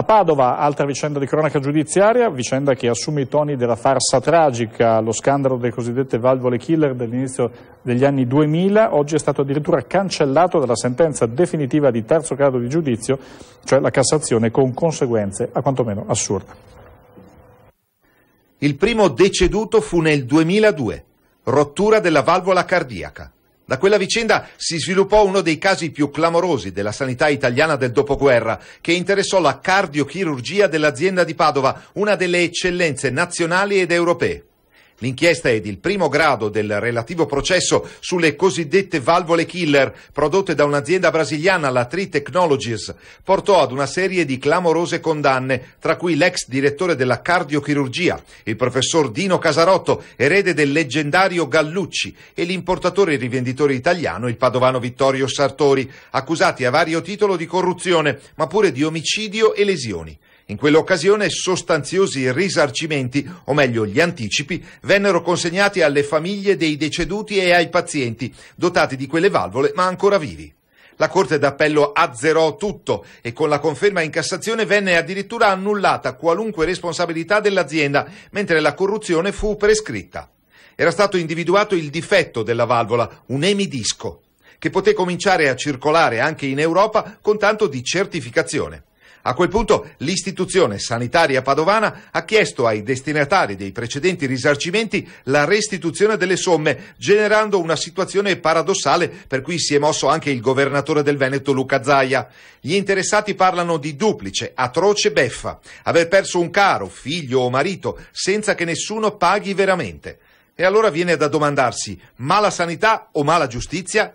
A Padova, altra vicenda di cronaca giudiziaria, vicenda che assume i toni della farsa tragica, lo scandalo delle cosiddette valvole killer dell'inizio degli anni 2000, oggi è stato addirittura cancellato dalla sentenza definitiva di terzo grado di giudizio, cioè la Cassazione, con conseguenze a quanto meno assurde. Il primo deceduto fu nel 2002, rottura della valvola cardiaca. Da quella vicenda si sviluppò uno dei casi più clamorosi della sanità italiana del dopoguerra, che interessò la cardiochirurgia dell'azienda di Padova, una delle eccellenze nazionali ed europee. L'inchiesta è il primo grado del relativo processo sulle cosiddette valvole killer prodotte da un'azienda brasiliana, la Tri Technologies, portò ad una serie di clamorose condanne, tra cui l'ex direttore della cardiochirurgia, il professor Dino Casarotto, erede del leggendario Gallucci, e l'importatore e rivenditore italiano, il padovano Vittorio Sartori, accusati a vario titolo di corruzione, ma pure di omicidio e lesioni. In quell'occasione sostanziosi risarcimenti, o meglio gli anticipi, vennero consegnati alle famiglie dei deceduti e ai pazienti, dotati di quelle valvole ma ancora vivi. La Corte d'Appello azzerò tutto e con la conferma in Cassazione venne addirittura annullata qualunque responsabilità dell'azienda, mentre la corruzione fu prescritta. Era stato individuato il difetto della valvola, un emidisco, che poté cominciare a circolare anche in Europa con tanto di certificazione. A quel punto l'istituzione sanitaria padovana ha chiesto ai destinatari dei precedenti risarcimenti la restituzione delle somme, generando una situazione paradossale per cui si è mosso anche il governatore del Veneto Luca Zaia. Gli interessati parlano di duplice, atroce beffa, aver perso un caro, figlio o marito, senza che nessuno paghi veramente. E allora viene da domandarsi, ma la sanità o mala giustizia?